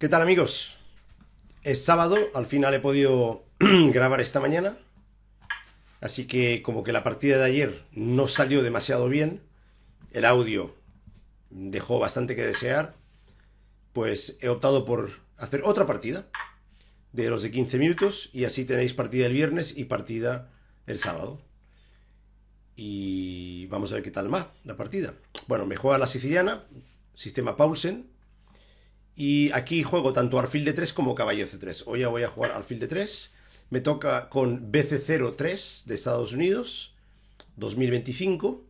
¿Qué tal amigos? Es sábado, al final he podido grabar esta mañana, así que como que la partida de ayer no salió demasiado bien, el audio dejó bastante que desear, pues he optado por hacer otra partida de los de 15 minutos y así tenéis partida el viernes y partida el sábado. Y vamos a ver qué tal va la partida. Bueno, me juega la siciliana, sistema Paulsen, y aquí juego tanto alfil de 3 como caballo C3. Hoy ya voy a jugar alfil de 3. Me toca con BC03 de Estados Unidos, 2025.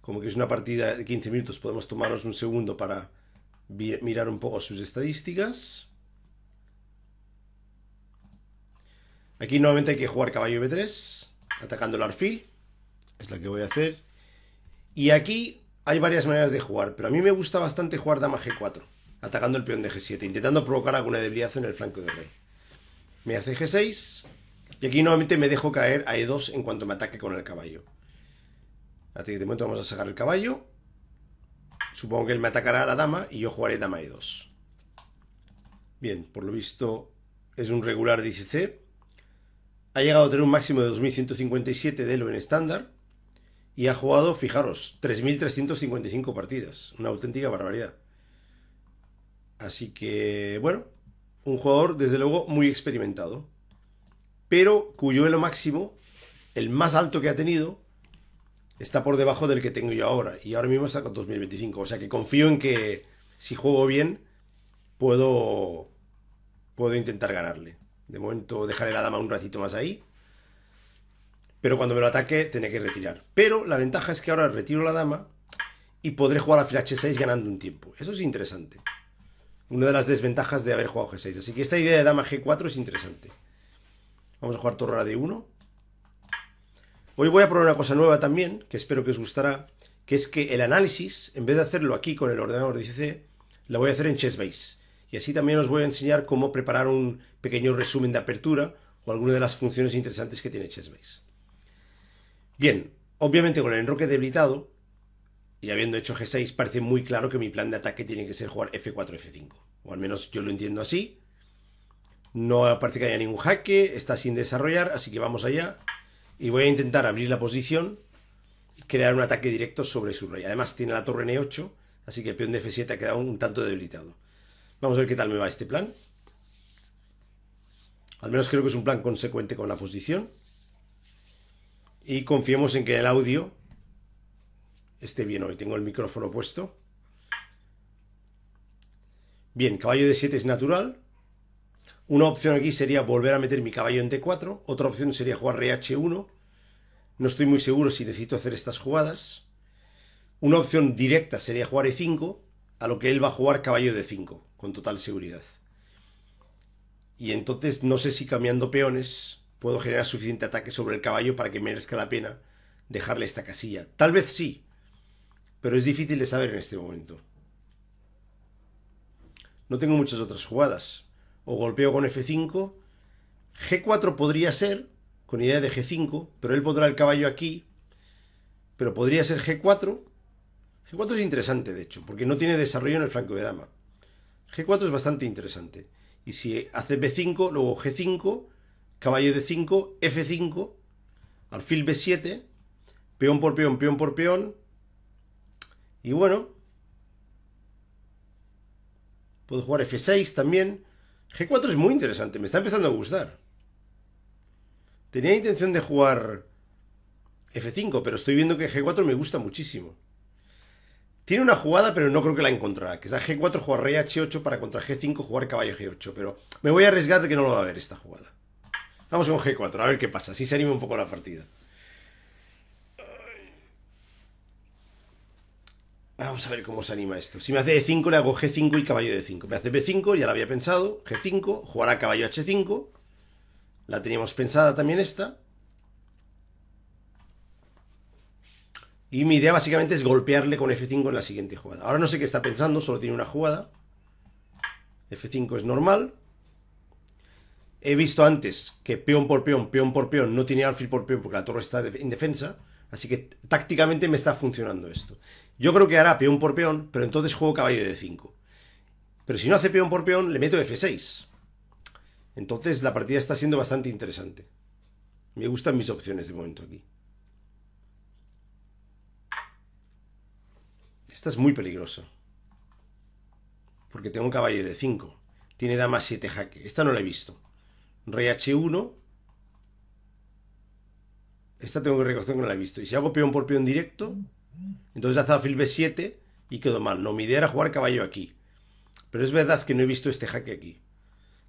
Como que es una partida de 15 minutos, podemos tomarnos un segundo para mirar un poco sus estadísticas. Aquí nuevamente hay que jugar caballo B3, atacando el alfil. Es la que voy a hacer. Y aquí hay varias maneras de jugar, pero a mí me gusta bastante jugar dama g4, atacando el peón de g7, intentando provocar alguna debilidad en el flanco de rey. Me hace g6, y aquí nuevamente me dejo caer a e2 en cuanto me ataque con el caballo. de momento vamos a sacar el caballo. Supongo que él me atacará a la dama y yo jugaré dama e2. Bien, por lo visto es un regular DCC. Ha llegado a tener un máximo de 2157 de lo en estándar. Y ha jugado, fijaros, 3.355 partidas. Una auténtica barbaridad. Así que, bueno, un jugador desde luego muy experimentado. Pero cuyo elo máximo, el más alto que ha tenido, está por debajo del que tengo yo ahora. Y ahora mismo está con 2025. O sea que confío en que si juego bien, puedo, puedo intentar ganarle. De momento dejaré la dama un ratito más ahí. Pero cuando me lo ataque, tiene que retirar. Pero la ventaja es que ahora retiro la dama y podré jugar a fila H6 ganando un tiempo. Eso es interesante. Una de las desventajas de haber jugado G6. Así que esta idea de dama G4 es interesante. Vamos a jugar torre a D1. Hoy voy a probar una cosa nueva también, que espero que os gustará, que es que el análisis, en vez de hacerlo aquí con el ordenador de ICC, la voy a hacer en Chessbase. Y así también os voy a enseñar cómo preparar un pequeño resumen de apertura o alguna de las funciones interesantes que tiene Chessbase. Bien, obviamente con el enroque debilitado, y habiendo hecho G6, parece muy claro que mi plan de ataque tiene que ser jugar F4, F5. O al menos yo lo entiendo así. No parece que haya ningún jaque, está sin desarrollar, así que vamos allá. Y voy a intentar abrir la posición, y crear un ataque directo sobre su rey. Además tiene la torre n E8, así que el peón de F7 ha quedado un tanto debilitado. Vamos a ver qué tal me va este plan. Al menos creo que es un plan consecuente con la posición y confiemos en que el audio esté bien hoy. Tengo el micrófono puesto. Bien, caballo de 7 es natural. Una opción aquí sería volver a meter mi caballo en D4. Otra opción sería jugar RH1. No estoy muy seguro si necesito hacer estas jugadas. Una opción directa sería jugar E5, a lo que él va a jugar caballo de 5, con total seguridad. Y entonces no sé si cambiando peones puedo generar suficiente ataque sobre el caballo para que merezca la pena dejarle esta casilla. Tal vez sí, pero es difícil de saber en este momento. No tengo muchas otras jugadas. O golpeo con F5. G4 podría ser, con idea de G5, pero él podrá el caballo aquí. Pero podría ser G4. G4 es interesante, de hecho, porque no tiene desarrollo en el flanco de dama. G4 es bastante interesante. Y si hace B5, luego G5, caballo de 5, F5, alfil B7, peón por peón, peón por peón. Y bueno, puedo jugar F6 también. G4 es muy interesante, me está empezando a gustar. Tenía intención de jugar F5, pero estoy viendo que G4 me gusta muchísimo. Tiene una jugada, pero no creo que la encontrará. sea G4 jugar rey H8 para contra G5 jugar caballo G8, pero me voy a arriesgar de que no lo va a ver esta jugada. Vamos con G4, a ver qué pasa. Así se anima un poco la partida. Vamos a ver cómo se anima esto. Si me hace D5, e le hago G5 y caballo D5. Me hace B5, ya la había pensado. G5, jugará caballo H5. La teníamos pensada también esta. Y mi idea básicamente es golpearle con F5 en la siguiente jugada. Ahora no sé qué está pensando, solo tiene una jugada. F5 es normal he visto antes que peón por peón, peón por peón, no tiene alfil por peón porque la torre está en defensa. Así que tácticamente me está funcionando esto. Yo creo que hará peón por peón, pero entonces juego caballo de 5. Pero si no hace peón por peón, le meto F6. Entonces la partida está siendo bastante interesante. Me gustan mis opciones de momento aquí. Esta es muy peligrosa. Porque tengo un caballo de 5. Tiene dama 7 jaque. Esta no la he visto rey 1 Esta tengo que reconocer que no la he visto. Y si hago peón por peón directo, entonces hace alfil b7 y quedó mal. No, mi idea era jugar caballo aquí. Pero es verdad que no he visto este jaque aquí.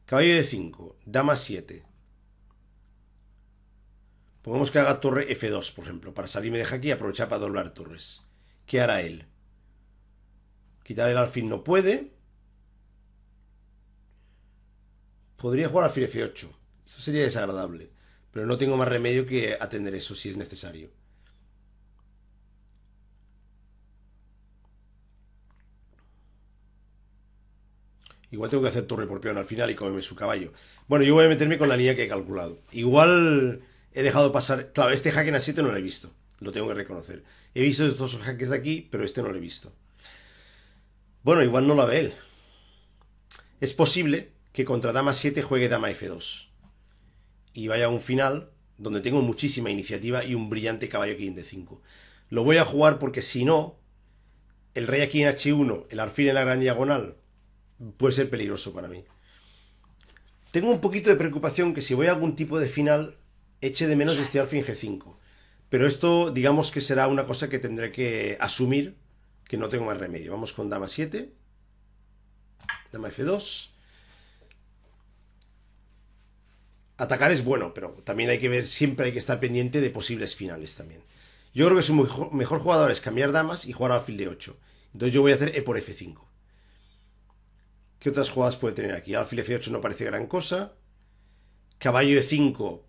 Caballo de 5, dama 7. Pongamos que haga torre F2, por ejemplo, para salirme de jaque y aprovechar para doblar torres. ¿Qué hará él? Quitar el alfil no puede. podría jugar al f8. Eso sería desagradable. Pero no tengo más remedio que atender eso si es necesario. Igual tengo que hacer torre por peón al final y comerme su caballo. Bueno, yo voy a meterme con la línea que he calculado. Igual he dejado pasar... Claro, este jaque en a7 no lo he visto. Lo tengo que reconocer. He visto estos jaques de aquí, pero este no lo he visto. Bueno, igual no lo ve él. Es posible, que contra dama 7 juegue dama f2. Y vaya a un final donde tengo muchísima iniciativa y un brillante caballo aquí en d5. Lo voy a jugar porque si no, el rey aquí en h1, el alfil en la gran diagonal, puede ser peligroso para mí. Tengo un poquito de preocupación que si voy a algún tipo de final, eche de menos este alfil g5. Pero esto, digamos que será una cosa que tendré que asumir, que no tengo más remedio. Vamos con dama 7, dama f2, atacar es bueno, pero también hay que ver, siempre hay que estar pendiente de posibles finales también. Yo creo que su mejor, mejor jugador es cambiar damas y jugar alfil de 8. Entonces yo voy a hacer E por F5. ¿Qué otras jugadas puede tener aquí? Alfil F8 no parece gran cosa. Caballo E5.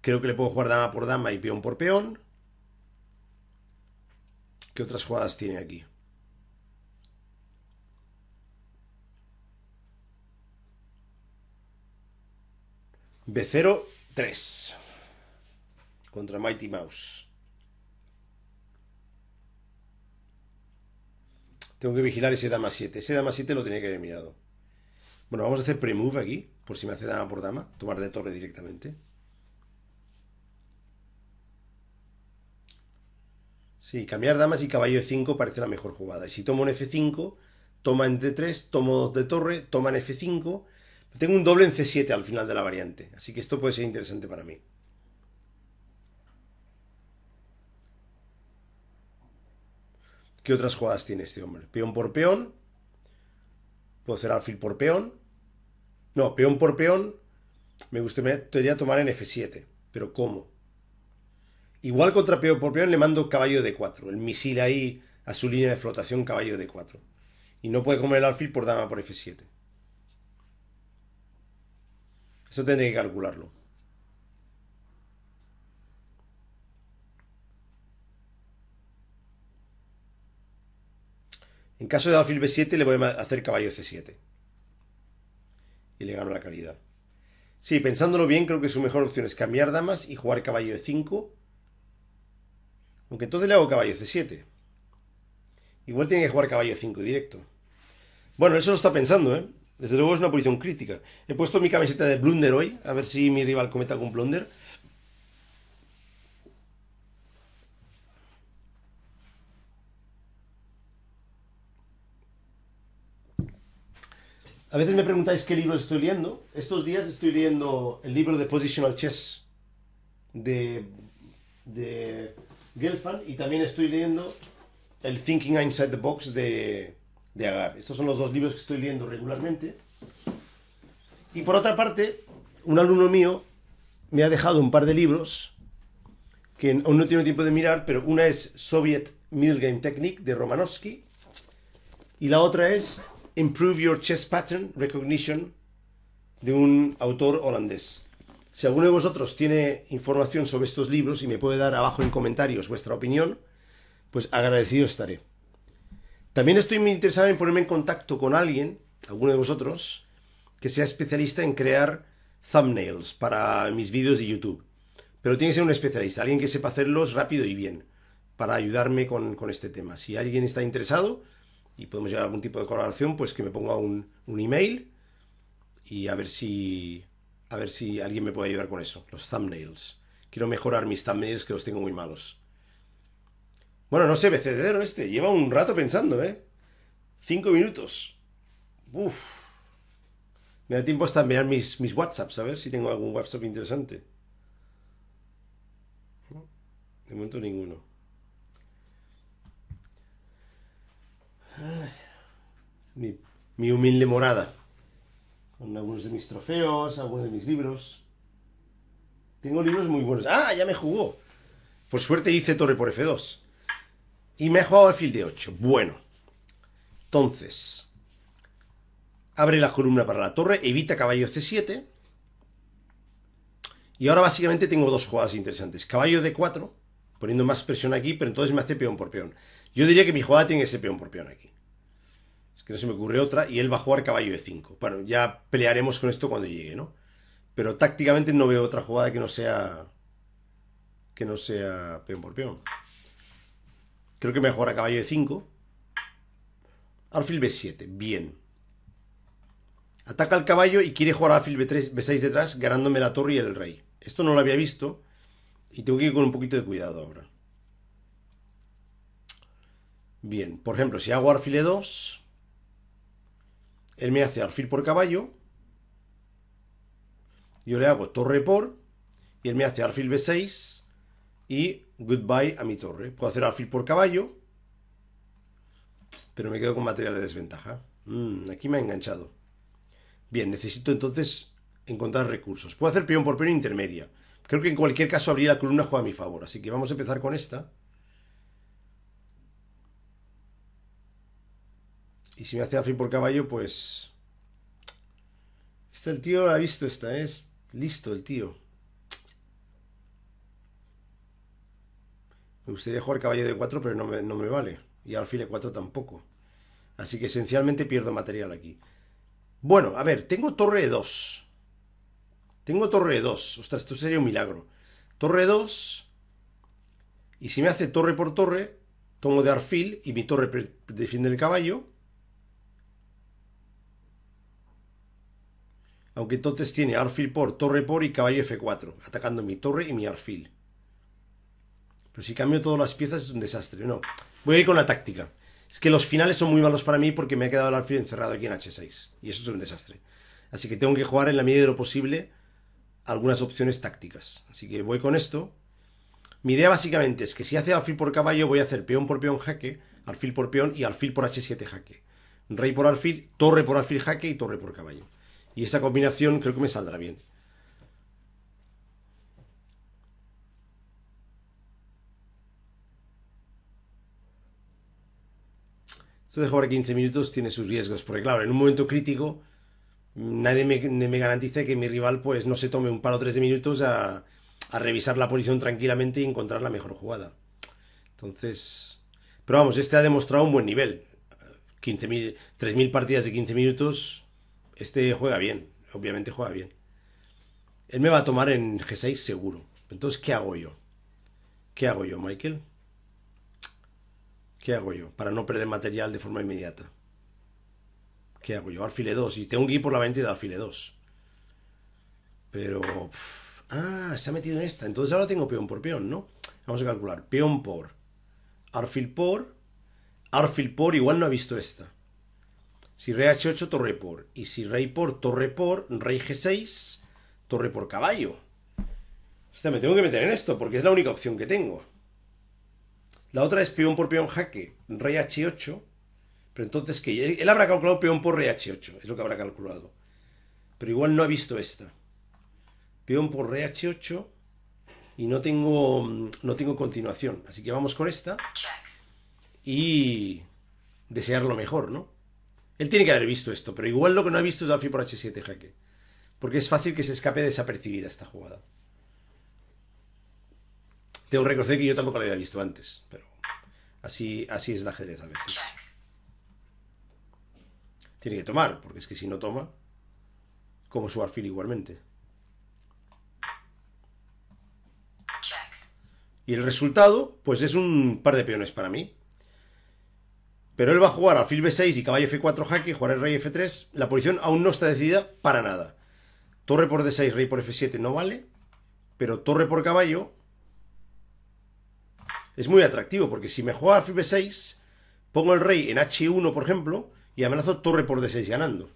Creo que le puedo jugar dama por dama y peón por peón. ¿Qué otras jugadas tiene aquí? B0 3 contra Mighty Mouse. Tengo que vigilar ese dama 7. Ese dama 7 lo tenía que haber mirado. Bueno, vamos a hacer pre aquí, por si me hace dama por dama. Tomar de torre directamente. Sí, cambiar damas y caballo de 5 parece la mejor jugada. Y si tomo en F5, toma en D3, tomo 2 de torre, toma en F5 tengo un doble en C7 al final de la variante, así que esto puede ser interesante para mí. ¿Qué otras jugadas tiene este hombre? Peón por peón. Puedo hacer alfil por peón. No, peón por peón. Me gustaría tomar en F7. Pero ¿cómo? Igual contra peón por peón le mando caballo D4. El misil ahí a su línea de flotación caballo D4. Y no puede comer el alfil por dama por F7. Eso tendría que calcularlo. En caso de alfil b7 le voy a hacer caballo c7. Y le gano la calidad. Sí, pensándolo bien, creo que su mejor opción es cambiar damas y jugar caballo e5. Aunque entonces le hago caballo c7. Igual tiene que jugar caballo 5 directo. Bueno, eso lo está pensando, ¿eh? Desde luego es una posición crítica. He puesto mi camiseta de blunder hoy, a ver si mi rival cometa con blunder. A veces me preguntáis qué libros estoy leyendo. Estos días estoy leyendo el libro de Positional Chess de, de Gelfand y también estoy leyendo el Thinking Inside the Box de de Agar. Estos son los dos libros que estoy leyendo regularmente. Y por otra parte, un alumno mío me ha dejado un par de libros que aún no tengo tiempo de mirar, pero una es Soviet Middle Game Technique de Romanovsky y la otra es Improve Your Chess Pattern Recognition de un autor holandés. Si alguno de vosotros tiene información sobre estos libros y me puede dar abajo en comentarios vuestra opinión, pues agradecido estaré. También estoy muy interesado en ponerme en contacto con alguien, alguno de vosotros, que sea especialista en crear thumbnails para mis vídeos de YouTube. Pero tiene que ser un especialista, alguien que sepa hacerlos rápido y bien, para ayudarme con, este tema. Si alguien está interesado y podemos llegar a algún tipo de colaboración, pues que me ponga un, un email y a ver si a ver si alguien me puede ayudar con eso, los thumbnails. Quiero mejorar mis thumbnails que los tengo muy malos. Bueno, no sé, becedero este. Lleva un rato pensando, ¿eh? Cinco minutos. Me da tiempo hasta mirar mis, mis WhatsApps, a ver si tengo algún WhatsApp interesante. De momento ninguno. mi, mi humilde morada. Con algunos de mis trofeos, algunos de mis libros. Tengo libros muy buenos. ¡Ah! Ya me jugó. Por suerte hice Torre por F2. Y me ha jugado Field de 8. Bueno. Entonces. Abre la columna para la torre. Evita caballo C7. Y ahora básicamente tengo dos jugadas interesantes. Caballo D4. Poniendo más presión aquí. Pero entonces me hace peón por peón. Yo diría que mi jugada tiene ese peón por peón aquí. Es que no se me ocurre otra. Y él va a jugar caballo de 5. Bueno, ya pelearemos con esto cuando llegue, ¿no? Pero tácticamente no veo otra jugada que no sea. que no sea peón por peón. Creo que mejora caballo de 5. Alfil B7, bien. Ataca al caballo y quiere jugar alfil B3, B6 detrás, ganándome la torre y el rey. Esto no lo había visto y tengo que ir con un poquito de cuidado ahora. Bien, por ejemplo, si hago alfil E2, él me hace alfil por caballo. Yo le hago torre por y él me hace alfil B6 y goodbye a mi torre. Puedo hacer alfil por caballo, pero me quedo con material de desventaja. Mm, aquí me ha enganchado. Bien, necesito entonces encontrar recursos. Puedo hacer peón por peón intermedia. Creo que en cualquier caso abrir la columna juega a mi favor, así que vamos a empezar con esta. Y si me hace alfil por caballo, pues... está el tío la ha visto esta, ¿eh? es listo el tío. Me gustaría jugar caballo de 4, pero no me, vale. Y alfil de 4 tampoco. Así que esencialmente pierdo material aquí. Bueno, a ver, tengo torre de 2. Tengo torre de 2. Ostras, esto sería un milagro. Torre 2. Y si me hace torre por torre, tomo de arfil y mi torre defiende el caballo. Aunque entonces tiene arfil por, torre por y caballo F4, atacando mi torre y mi arfil. Pero si cambio todas las piezas es un desastre. No, voy a ir con la táctica. Es que los finales son muy malos para mí porque me ha quedado el alfil encerrado aquí en H6. Y eso es un desastre. Así que tengo que jugar en la medida de lo posible algunas opciones tácticas. Así que voy con esto. Mi idea básicamente es que si hace alfil por caballo, voy a hacer peón por peón jaque, alfil por peón y alfil por h7 jaque. Rey por alfil, torre por alfil jaque y torre por caballo. Y esa combinación creo que me saldrá bien. Entonces jugar 15 minutos tiene sus riesgos, porque claro, en un momento crítico mm, nadie me, garantiza que mi rival pues no se tome un par o tres de minutos a, revisar la posición tranquilamente y encontrar la mejor jugada. Entonces... Pero vamos, este ha demostrado un buen nivel. 3.000 partidas de 15 minutos. Este juega bien, obviamente juega bien. Él me va a tomar en G6 seguro. Entonces, ¿qué hago yo? ¿Qué hago yo, Michael? ¿Qué hago yo para no perder material de forma inmediata? ¿Qué hago yo? Alfile 2. Y tengo un ir por la venta de alfile 2. Pero... ah, se ha metido en esta. Entonces ahora tengo peón por peón, ¿no? Vamos a calcular. Peón por... Arfil por... Arfil por igual no ha visto esta. Si rey h8, torre por. Y si rey por, torre por, rey g6, torre por caballo. O sea, me tengo que meter en esto porque es la única opción que tengo. La otra es peón por peón jaque, rey h8. Pero entonces, que Él habrá calculado peón por rey h8, es lo que habrá calculado. Pero igual no ha visto esta. Peón por rey h8 y no tengo, mm, no tengo continuación. Así que vamos con esta y desear lo mejor, ¿no? Él tiene que haber visto esto, pero igual lo que no ha visto es alfil por h7 jaque. Porque es fácil que se escape desapercibida esta jugada. Tengo que reconocer que yo tampoco lo había visto antes, pero así, así es la ajedrez a veces. Tiene que tomar, porque es que si no toma, como su alfil igualmente. Y el resultado, pues es un par de peones para mí. Pero él va a jugar alfil b6 y caballo f4 jaque, jugar el rey f3. La posición aún no está decidida para nada. Torre por d6, rey por f7 no vale. Pero torre por caballo es muy atractivo, porque si me juega alfil b 6 pongo el rey en H1, por ejemplo, y amenazo torre por D6 ganando.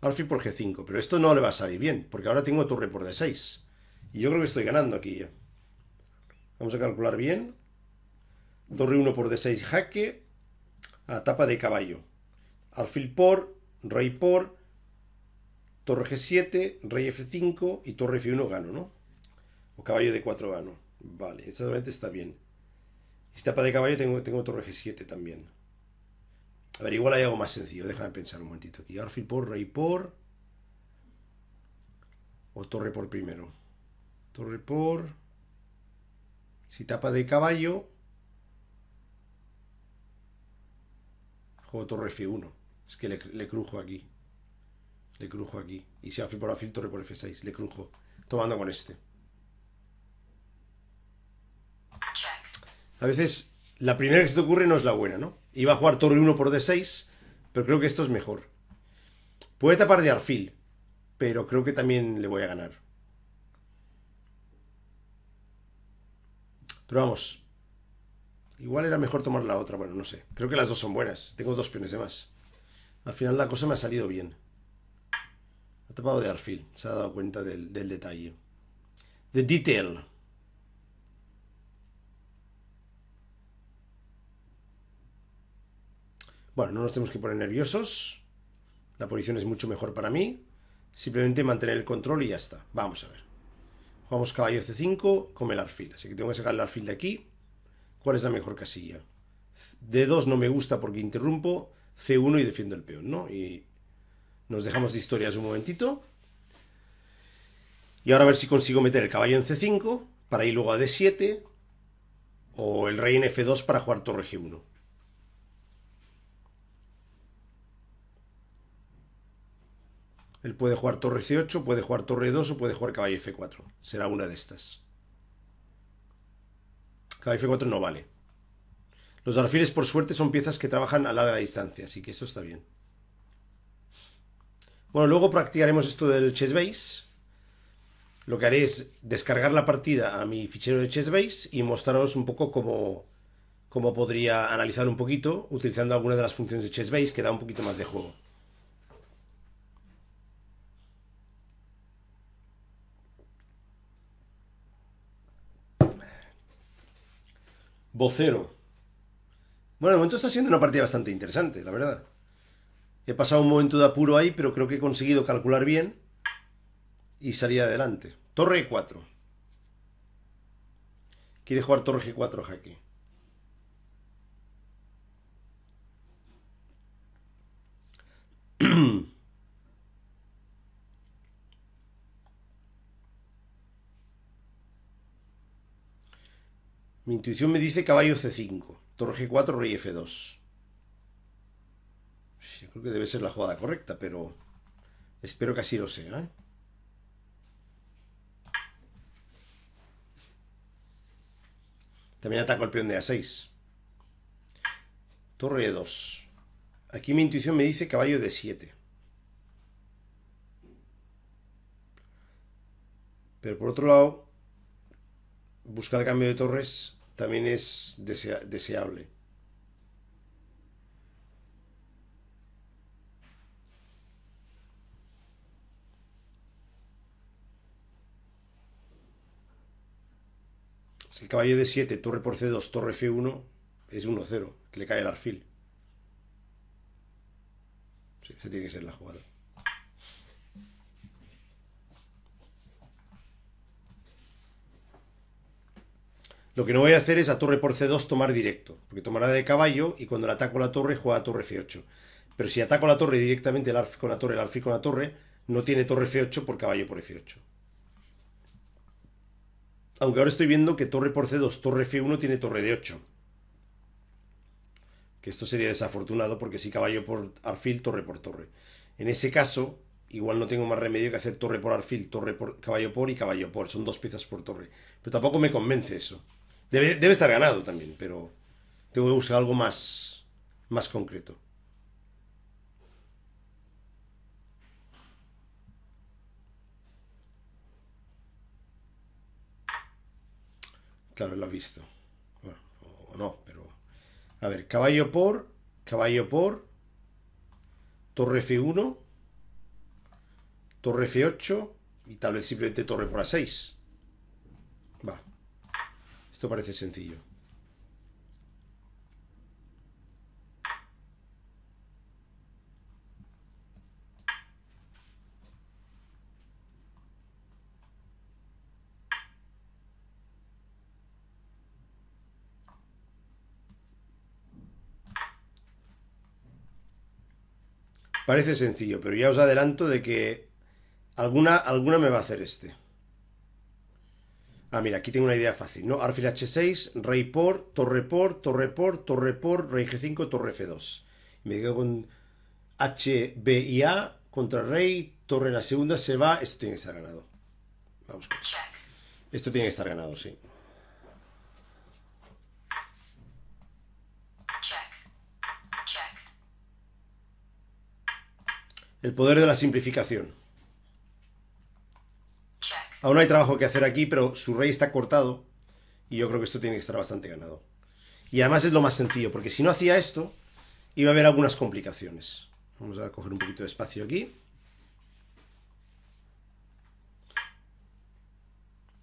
Alfil por G5, pero esto no le va a salir bien, porque ahora tengo torre por D6. Y yo creo que estoy ganando aquí ya. Vamos a calcular bien. Torre 1 por D6 jaque. A tapa de caballo. Alfil por, rey por, torre G7, rey F5 y torre F1 gano, ¿no? O caballo de 4 gano. Vale, exactamente está bien. Y tapa de caballo tengo, tengo g 7 también. A ver, igual hay algo más sencillo. Déjame pensar un momentito aquí. arfil por, rey por. O torre por primero. Torre por. Si tapa de caballo. Juego torre F1. Es que le, crujo aquí. Le crujo aquí. Y si arfil por arfil, torre por F6. Le crujo. Tomando con este. a veces la primera que se te ocurre no es la buena, ¿no? Iba a jugar torre 1 por d6, pero creo que esto es mejor. Puede tapar de Arfil, pero creo que también le voy a ganar. Pero vamos, igual era mejor tomar la otra, bueno, no sé. Creo que las dos son buenas, tengo dos peones de más. Al final la cosa me ha salido bien. Ha tapado de Arfil. se ha dado cuenta del, del detalle. The detail. Bueno, no nos tenemos que poner nerviosos. La posición es mucho mejor para mí. Simplemente mantener el control y ya está. Vamos a ver. Jugamos caballo C5 come el alfil. Así que tengo que sacar el alfil de aquí. ¿Cuál es la mejor casilla? D2 no me gusta porque interrumpo. C1 y defiendo el peón, ¿no? Y nos dejamos de historias un momentito. Y ahora a ver si consigo meter el caballo en C5 para ir luego a D7 o el rey en F2 para jugar torre G1. Él puede jugar torre C8, puede jugar torre 2 o puede jugar caballo F4. Será una de estas. Caballo F4 no vale. Los alfiles, por suerte, son piezas que trabajan a larga distancia, así que eso está bien. Bueno, luego practicaremos esto del chessbase. Lo que haré es descargar la partida a mi fichero de chessbase y mostraros un poco cómo, cómo podría analizar un poquito utilizando alguna de las funciones de chessbase que da un poquito más de juego. Vocero. Bueno, de momento está siendo una partida bastante interesante, la verdad. He pasado un momento de apuro ahí, pero creo que he conseguido calcular bien y salir adelante. Torre E4. Quiere jugar torre G4 Jaque. Mi intuición me dice caballo C5, torre G4, rey F2. Yo creo que debe ser la jugada correcta, pero espero que así lo sea. ¿eh? También ataco el peón de A6. Torre E2. Aquí mi intuición me dice caballo D7. Pero por otro lado, buscar cambio de torres también es deseable. Si caballo de 7, torre por C2, torre F1, es 1-0, que le cae el arfil. Sí, esa tiene que ser la jugada. Lo que no voy a hacer es a torre por c2 tomar directo, porque tomará de caballo y cuando le ataco la torre juega a torre f8. Pero si ataco la torre directamente, el alfil con la torre, el alfil con la torre, no tiene torre f8 por caballo por f8. Aunque ahora estoy viendo que torre por c2, torre f1 tiene torre de 8. Que esto sería desafortunado porque si caballo por alfil, torre por torre. En ese caso, igual no tengo más remedio que hacer torre por alfil, torre por caballo por y caballo por. Son dos piezas por torre. Pero tampoco me convence eso. Debe, estar ganado también, pero tengo que buscar algo más, más concreto. Claro, lo ha visto. Bueno, o no, pero... A ver, caballo por, caballo por, torre F1, torre F8 y tal vez simplemente torre por A6. Va parece sencillo. Parece sencillo, pero ya os adelanto de que alguna, alguna me va a hacer este. Ah, mira, aquí tengo una idea fácil, ¿no? Arfil H6, rey por, torre por, torre por, torre por, rey G5, torre F2. Me quedo con H, B y A contra rey, torre en la segunda, se va. Esto tiene que estar ganado. Vamos esto. Esto tiene que estar ganado, sí. El poder de la simplificación. Aún hay trabajo que hacer aquí, pero su rey está cortado y yo creo que esto tiene que estar bastante ganado. Y además es lo más sencillo, porque si no hacía esto, iba a haber algunas complicaciones. Vamos a coger un poquito de espacio aquí.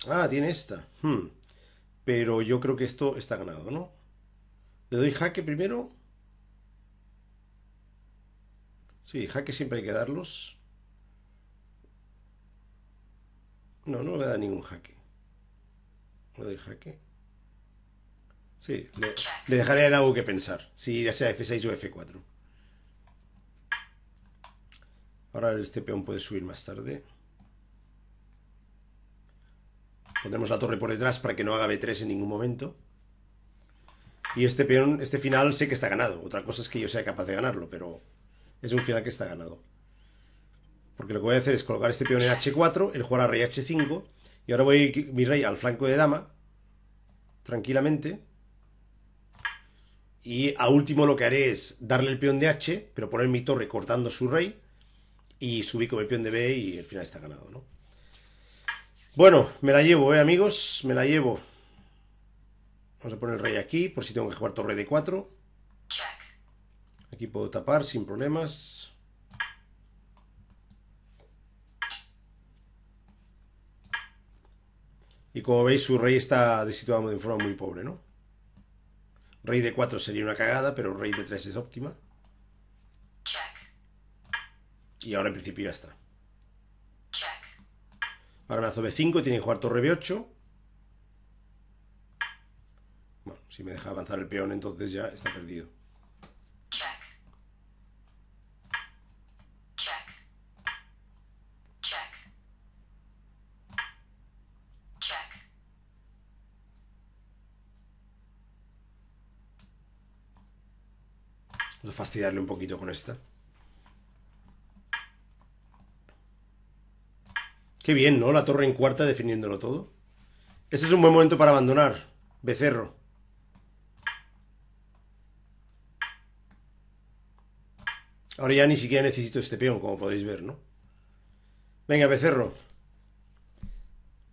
Ah, tiene esta. Hmm. Pero yo creo que esto está ganado, ¿no? Le doy jaque primero. Sí, jaque siempre hay que darlos. No, no le da ningún jaque. ¿No doy jaque? Sí, le, dejaré algo que pensar. Si ya sea F6 o F4. Ahora este peón puede subir más tarde. Ponemos la torre por detrás para que no haga B3 en ningún momento. Y este peón, este final sé que está ganado. Otra cosa es que yo sea capaz de ganarlo, pero es un final que está ganado. Porque lo que voy a hacer es colocar este peón en h4, el jugar a rey h5, y ahora voy a ir mi rey al flanco de dama, tranquilamente. Y a último lo que haré es darle el peón de h, pero poner mi torre cortando su rey, y subí con el peón de b y al final está ganado, ¿no? Bueno, me la llevo, ¿eh, amigos? Me la llevo. Vamos a poner el rey aquí, por si tengo que jugar torre de 4. Aquí puedo tapar sin problemas. Y como veis, su rey está desituado de forma muy pobre, ¿no? Rey de 4 sería una cagada, pero rey de 3 es óptima. Check. Y ahora en principio ya está. Para mazo B5 tiene que jugar torre B8. Bueno, si me deja avanzar el peón, entonces ya está perdido. Vamos a fastidiarle un poquito con esta. Qué bien, ¿no? La torre en cuarta definiéndolo todo. Este es un buen momento para abandonar. Becerro. Ahora ya ni siquiera necesito este peón, como podéis ver, ¿no? Venga, Becerro.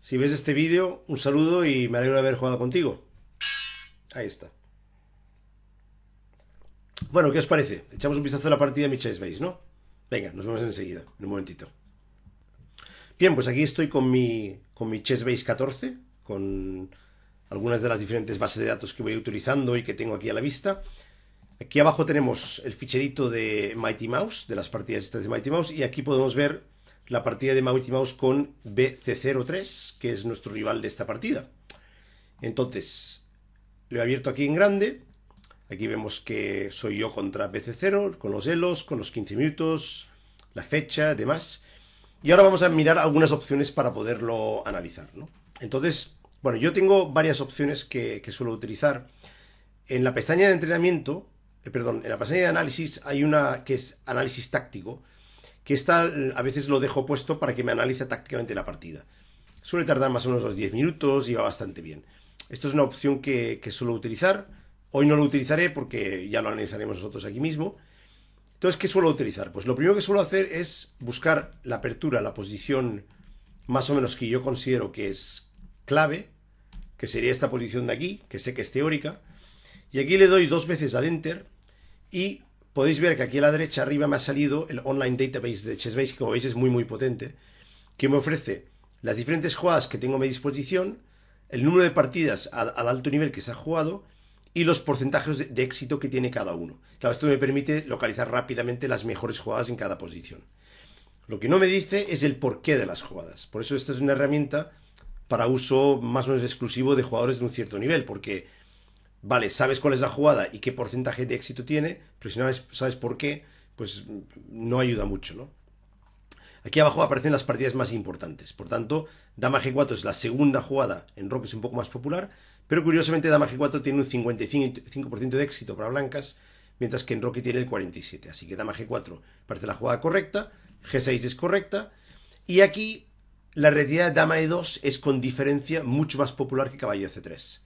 Si ves este vídeo, un saludo y me alegro de haber jugado contigo. Ahí está. Bueno, ¿qué os parece? Echamos un vistazo a la partida de mi ChessBase, ¿no? Venga, nos vemos enseguida, en un momentito. Bien, pues aquí estoy con mi, con mi 14, con algunas de las diferentes bases de datos que voy utilizando y que tengo aquí a la vista. Aquí abajo tenemos el ficherito de Mighty Mouse, de las partidas estas de Mighty Mouse, y aquí podemos ver la partida de Mighty Mouse con BC03, que es nuestro rival de esta partida. Entonces, lo he abierto aquí en grande, Aquí vemos que soy yo contra BC0, con los elos, con los 15 minutos, la fecha, demás. Y ahora vamos a mirar algunas opciones para poderlo analizar. Entonces, bueno, yo tengo varias opciones que, suelo utilizar. En la pestaña de entrenamiento, eh, perdón, en la pestaña de análisis hay una que es análisis táctico, que esta a veces lo dejo puesto para que me analice tácticamente la partida. Suele tardar más o menos los 10 minutos y va bastante bien. Esto es una opción que, que suelo utilizar. Hoy no lo utilizaré porque ya lo analizaremos nosotros aquí mismo. Entonces, ¿qué suelo utilizar? Pues lo primero que suelo hacer es buscar la apertura, la posición más o menos que yo considero que es clave, que sería esta posición de aquí, que sé que es teórica. Y aquí le doy dos veces al Enter y podéis ver que aquí a la derecha arriba me ha salido el Online Database de Chessbase, que como veis es muy muy potente, que me ofrece las diferentes jugadas que tengo a mi disposición, el número de partidas al, alto nivel que se ha jugado y los porcentajes de, éxito que tiene cada uno. Claro, esto me permite localizar rápidamente las mejores jugadas en cada posición. Lo que no me dice es el porqué de las jugadas. Por eso esta es una herramienta para uso más o menos exclusivo de jugadores de un cierto nivel, porque, vale, sabes cuál es la jugada y qué porcentaje de éxito tiene, pero si no sabes por qué, pues no ayuda mucho, Aquí abajo aparecen las partidas más importantes. Por tanto, Dama G4 es la segunda jugada en Rock, es un poco más popular, pero curiosamente Dama G4 tiene un 55% de éxito para blancas, mientras que en Roque tiene el 47%. Así que Dama G4 parece la jugada correcta, G6 es correcta, y aquí la realidad de Dama E2 es con diferencia mucho más popular que Caballo C3.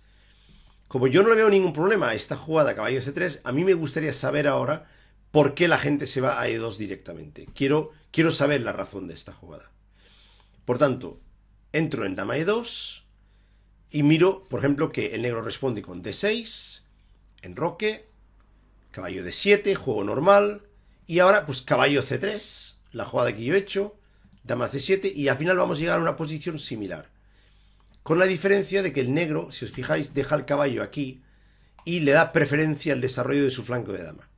Como yo no le veo ningún problema a esta jugada Caballo C3, a mí me gustaría saber ahora por qué la gente se va a E2 directamente. Quiero, quiero saber la razón de esta jugada. Por tanto, entro en Dama E2 y miro, por ejemplo, que el negro responde con D6, enroque, caballo D7, juego normal. Y ahora, pues caballo C3, la jugada que yo he hecho, dama C7. Y al final vamos a llegar a una posición similar. Con la diferencia de que el negro, si os fijáis, deja el caballo aquí y le da preferencia al desarrollo de su flanco de dama.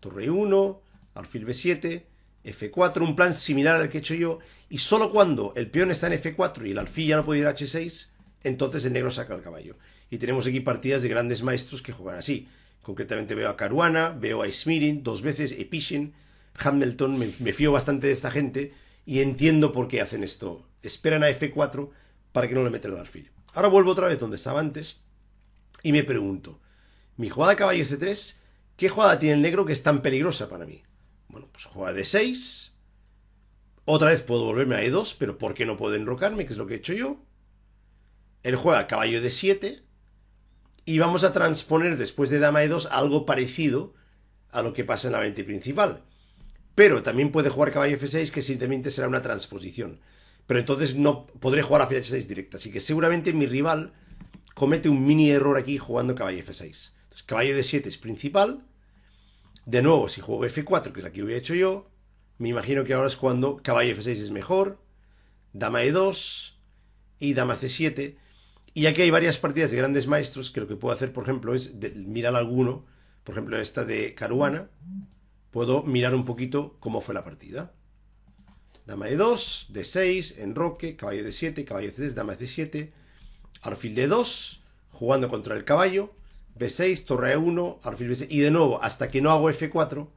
Torre 1, alfil B7, F4, un plan similar al que he hecho yo. Y solo cuando el peón está en F4 y el alfil ya no puede ir a H6, entonces el negro saca el caballo. Y tenemos aquí partidas de grandes maestros que juegan así. Concretamente veo a Caruana, veo a Smirin, dos veces Epishin, Hamilton, me, fío bastante de esta gente y entiendo por qué hacen esto. Esperan a F4 para que no le metan el alfil. Ahora vuelvo otra vez donde estaba antes y me pregunto, mi jugada caballo C3, ¿qué jugada tiene el negro que es tan peligrosa para mí? Bueno, pues juega D6, otra vez puedo volverme a E2, pero ¿por qué no puedo enrocarme? Que es lo que he hecho yo. Él juega caballo de 7 y vamos a transponer después de dama e2 algo parecido a lo que pasa en la mente principal. Pero también puede jugar caballo f6 que simplemente será una transposición. Pero entonces no podré jugar a f 6 directa. Así que seguramente mi rival comete un mini error aquí jugando caballo f6. Entonces caballo de 7 es principal. De nuevo, si juego f4, que es la que hubiera hecho yo, me imagino que ahora es cuando caballo f6 es mejor, dama e2 y dama c7. Y aquí hay varias partidas de grandes maestros que lo que puedo hacer, por ejemplo, es mirar alguno. Por ejemplo, esta de Caruana. Puedo mirar un poquito cómo fue la partida. Dama de 2, de 6, enroque, caballo de 7, caballo de 3, dama de 7, arfil de 2, jugando contra el caballo, b6, torre e1, arfil b6. Y de nuevo, hasta que no hago f4,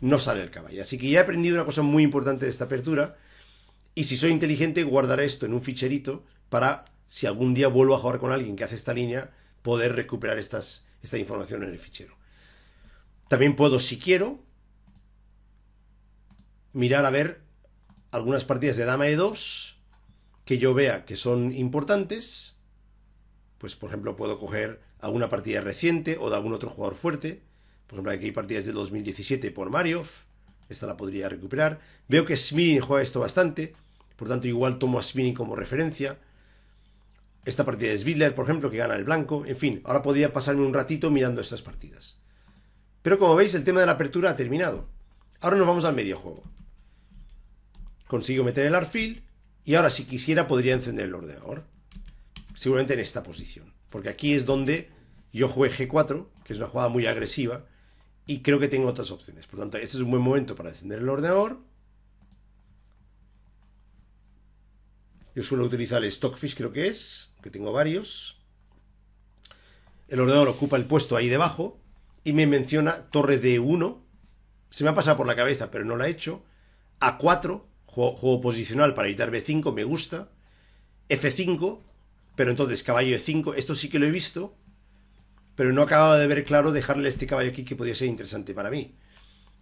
no sale el caballo. Así que ya he aprendido una cosa muy importante de esta apertura. Y si soy inteligente, guardaré esto en un ficherito para si algún día vuelvo a jugar con alguien que hace esta línea, poder recuperar estas, esta información en el fichero. También puedo, si quiero, mirar a ver algunas partidas de dama E2 que yo vea que son importantes. Pues, por ejemplo, puedo coger alguna partida reciente o de algún otro jugador fuerte. Por ejemplo, aquí hay partidas de 2017 por Mariov. Esta la podría recuperar. Veo que Smirin juega esto bastante. Por tanto, igual tomo a Smirin como referencia. Esta partida de Svidler, por ejemplo, que gana el blanco. En fin, ahora podría pasarme un ratito mirando estas partidas. Pero como veis, el tema de la apertura ha terminado. Ahora nos vamos al medio juego. Consigo meter el arfil. Y ahora, si quisiera, podría encender el ordenador. Seguramente en esta posición. Porque aquí es donde yo jugué G4, que es una jugada muy agresiva. Y creo que tengo otras opciones. Por lo tanto, este es un buen momento para encender el ordenador. Yo suelo utilizar el Stockfish, creo que es que tengo varios. El ordenador ocupa el puesto ahí debajo y me menciona torre D1. Se me ha pasado por la cabeza, pero no la he hecho. A4, juego, posicional para evitar B5, me gusta. F5, pero entonces caballo E5, esto sí que lo he visto, pero no acababa de ver claro dejarle este caballo aquí que podía ser interesante para mí.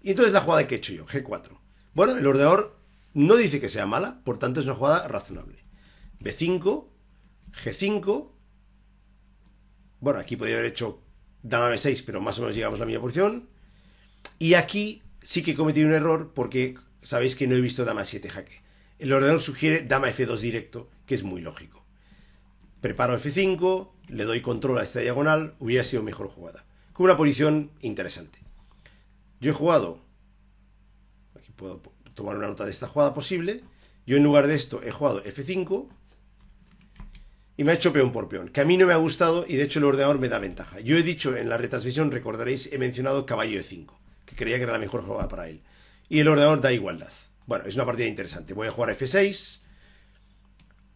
Y entonces la jugada que he hecho yo, G4. Bueno, el ordenador no dice que sea mala, por tanto es una jugada razonable. B5, G5. Bueno, aquí podría haber hecho dama B6, pero más o menos llegamos a la misma posición. Y aquí sí que he cometido un error porque sabéis que no he visto dama 7 jaque. El ordenador sugiere dama F2 directo, que es muy lógico. Preparo F5, le doy control a esta diagonal, hubiera sido mejor jugada. Con una posición interesante. Yo he jugado, aquí puedo tomar una nota de esta jugada posible, yo en lugar de esto he jugado F5, y me ha hecho peón por peón, que a mí no me ha gustado y de hecho el ordenador me da ventaja. Yo he dicho en la retransmisión, recordaréis, he mencionado caballo de 5, que creía que era la mejor jugada para él. Y el ordenador da igualdad. Bueno, es una partida interesante. Voy a jugar F6.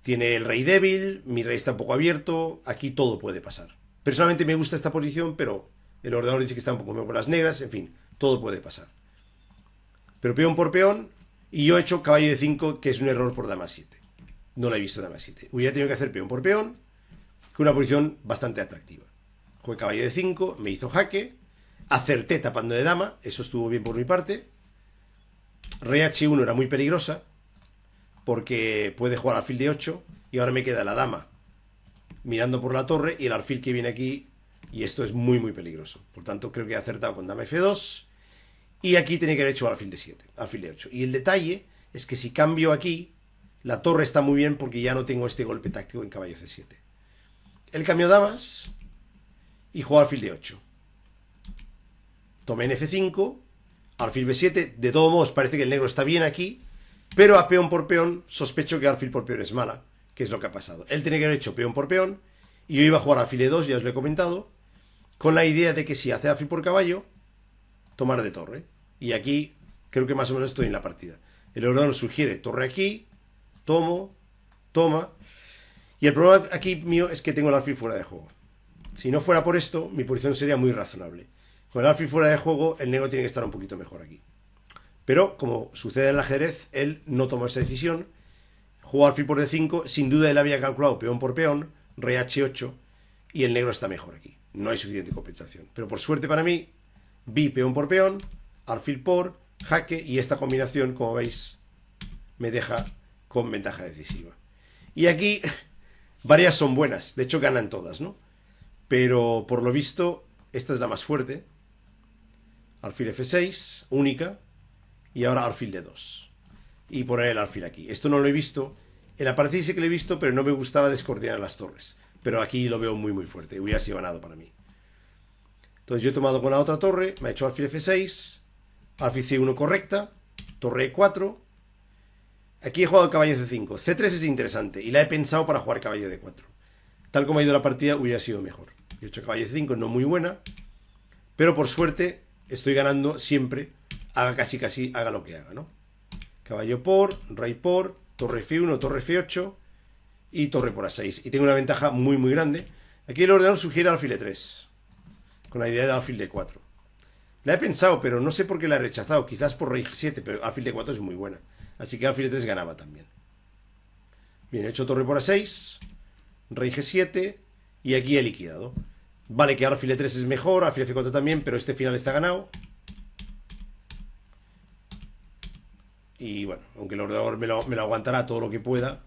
Tiene el rey débil, mi rey está un poco abierto, aquí todo puede pasar. Personalmente me gusta esta posición, pero el ordenador dice que está un poco mejor las negras, en fin, todo puede pasar. Pero peón por peón, y yo he hecho caballo de 5, que es un error por dama 7 no la he visto de 7. Hubiera tenido que hacer peón por peón, que una posición bastante atractiva. Jugué caballo de 5, me hizo jaque, acerté tapando de dama, eso estuvo bien por mi parte. Rey H1 era muy peligrosa, porque puede jugar alfil de 8, y ahora me queda la dama mirando por la torre y el alfil que viene aquí, y esto es muy muy peligroso. Por tanto, creo que he acertado con dama F2, y aquí tiene que haber hecho alfil de 7, alfil de 8. Y el detalle es que si cambio aquí, la torre está muy bien porque ya no tengo este golpe táctico en caballo c7. El cambio damas y jugó alfil de 8 Tomé en f5, alfil b7. De todos modos, parece que el negro está bien aquí, pero a peón por peón sospecho que alfil por peón es mala, que es lo que ha pasado. Él tenía que haber hecho peón por peón y yo iba a jugar alfil e2, ya os lo he comentado, con la idea de que si hace alfil por caballo, tomar de torre. Y aquí creo que más o menos estoy en la partida. El orden nos sugiere torre aquí, tomo, toma. Y el problema aquí mío es que tengo el alfil fuera de juego. Si no fuera por esto, mi posición sería muy razonable. Con el alfil fuera de juego, el negro tiene que estar un poquito mejor aquí. Pero, como sucede en el ajedrez, él no tomó esa decisión. Jugó alfil por d5, sin duda él había calculado peón por peón, re h8, y el negro está mejor aquí. No hay suficiente compensación. Pero por suerte para mí, vi peón por peón, alfil por, jaque, y esta combinación, como veis, me deja con ventaja decisiva. Y aquí varias son buenas, de hecho ganan todas, ¿no? Pero por lo visto, esta es la más fuerte. Alfil F6, única, y ahora alfil D2. Y poner el alfil aquí. Esto no lo he visto. En la partida sí que lo he visto, pero no me gustaba descoordinar las torres. Pero aquí lo veo muy, muy fuerte. Hubiera sido ganado para mí. Entonces yo he tomado con la otra torre, me ha hecho alfil F6, alfil C1 correcta, torre E4, Aquí he jugado caballo de 5. C3 es interesante y la he pensado para jugar caballo de 4. Tal como ha ido la partida, hubiera sido mejor. He hecho caballo de 5, no muy buena. Pero por suerte, estoy ganando siempre. Haga casi casi, haga lo que haga, ¿no? Caballo por, rey por, torre F1, torre F8 y torre por A6. Y tengo una ventaja muy, muy grande. Aquí el ordenador sugiere alfil E3. Con la idea de alfil de 4 la he pensado, pero no sé por qué la he rechazado. Quizás por rey 7, pero alfil 4 es muy buena. Así que alfil 3 ganaba también. Bien, he hecho torre por a6, rey g7, y aquí he liquidado. Vale que alfil 3 es mejor, alfil f4 también, pero este final está ganado. Y bueno, aunque el ordenador me lo, me lo aguantará todo lo que pueda,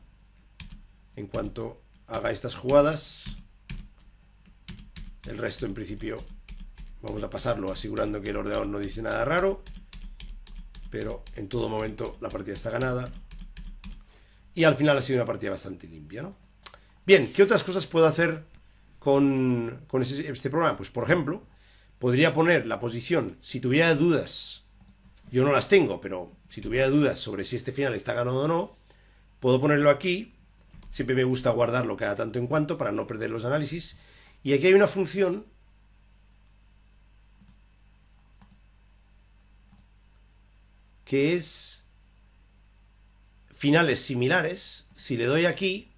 en cuanto haga estas jugadas, el resto en principio Vamos a pasarlo asegurando que el ordenador no dice nada raro. Pero en todo momento la partida está ganada. Y al final ha sido una partida bastante limpia, Bien, ¿qué otras cosas puedo hacer con, este programa? Pues, por ejemplo, podría poner la posición, si tuviera dudas, yo no las tengo, pero si tuviera dudas sobre si este final está ganado o no, puedo ponerlo aquí. Siempre me gusta guardarlo cada tanto en cuanto para no perder los análisis. Y aquí hay una función que es finales similares. Si le doy aquí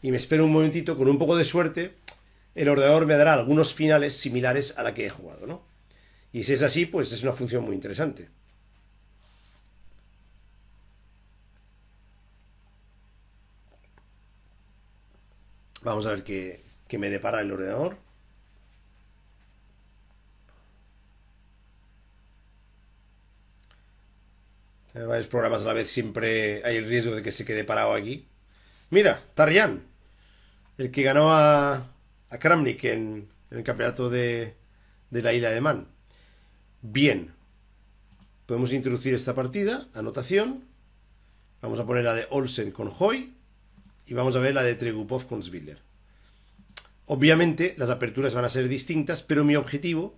y me espero un momentito, con un poco de suerte, el ordenador me dará algunos finales similares a la que he jugado, ¿no? Y si es así, pues es una función muy interesante. Vamos a ver qué, qué me depara el ordenador. Eh, varios programas a la vez, siempre hay el riesgo de que se quede parado aquí. Mira, Tarjan, el que ganó a, Kramnik en, el campeonato de, la isla de Man. Bien, podemos introducir esta partida, anotación. Vamos a poner la de Olsen con Hoy y vamos a ver la de Tregupov con Sviller. Obviamente las aperturas van a ser distintas, pero mi objetivo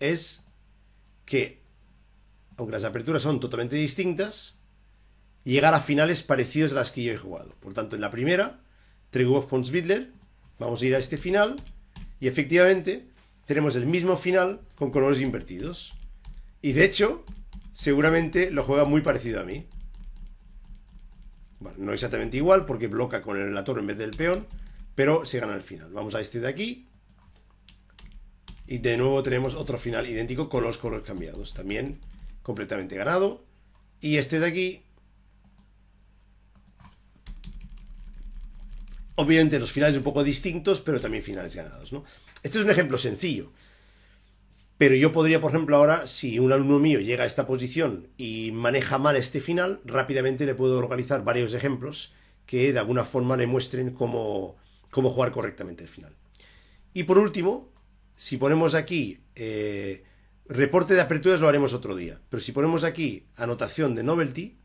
es que aunque las aperturas son totalmente distintas, llegar a finales parecidos a las que yo he jugado. Por tanto, en la primera, of con Svidler, vamos a ir a este final, y efectivamente tenemos el mismo final con colores invertidos. Y de hecho, seguramente lo juega muy parecido a mí. Bueno, no exactamente igual, porque bloca con el, la en vez del peón, pero se gana el final. Vamos a este de aquí. Y de nuevo tenemos otro final idéntico con los colores cambiados. También completamente ganado. Y este de aquí, obviamente los finales un poco distintos, pero también finales ganados. ¿no? Este es un ejemplo sencillo. Pero yo podría, por ejemplo, ahora, si un alumno mío llega a esta posición y maneja mal este final, rápidamente le puedo localizar varios ejemplos que de alguna forma le muestren cómo, cómo jugar correctamente el final. Y por último, si ponemos aquí eh, Reporte de aperturas lo haremos otro día. Pero si ponemos aquí anotación de novelty,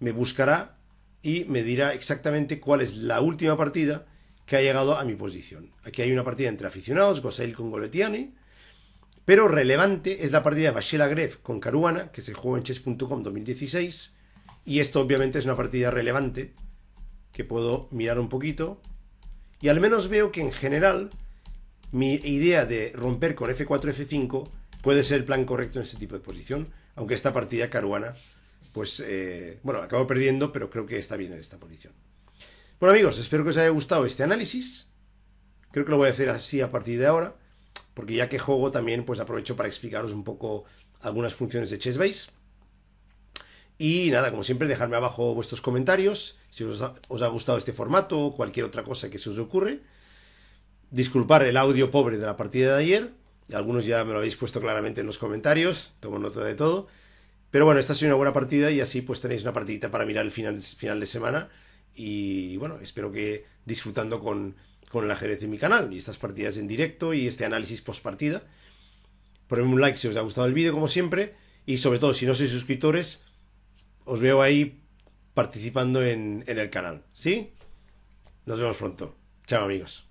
me buscará y me dirá exactamente cuál es la última partida que ha llegado a mi posición. Aquí hay una partida entre aficionados, Gosail con Goletiani, pero relevante es la partida de Bachela Greff con Caruana, que se jugó en chess.com 2016, y esto obviamente es una partida relevante que puedo mirar un poquito, y al menos veo que en general mi idea de romper con F4, F5 puede ser el plan correcto en ese tipo de posición, aunque esta partida Caruana, pues, eh, bueno, acabo perdiendo, pero creo que está bien en esta posición. Bueno amigos, espero que os haya gustado este análisis, creo que lo voy a hacer así a partir de ahora, porque ya que juego también, pues aprovecho para explicaros un poco algunas funciones de Chessbase. Y nada, como siempre, dejadme abajo vuestros comentarios, si os ha, gustado este formato o cualquier otra cosa que se os ocurre. Disculpar el audio pobre de la partida de ayer, algunos ya me lo habéis puesto claramente en los comentarios, tomo nota de todo. Pero bueno, esta ha sido una buena partida y así pues tenéis una partidita para mirar el final, final de semana. Y bueno, espero que disfrutando con, con el ajedrez en mi canal y estas partidas en directo y este análisis post partida. un like si os ha gustado el vídeo, como siempre. Y sobre todo, si no sois suscriptores, os veo ahí participando en, en el canal. ¿Sí? Nos vemos pronto. Chao, amigos.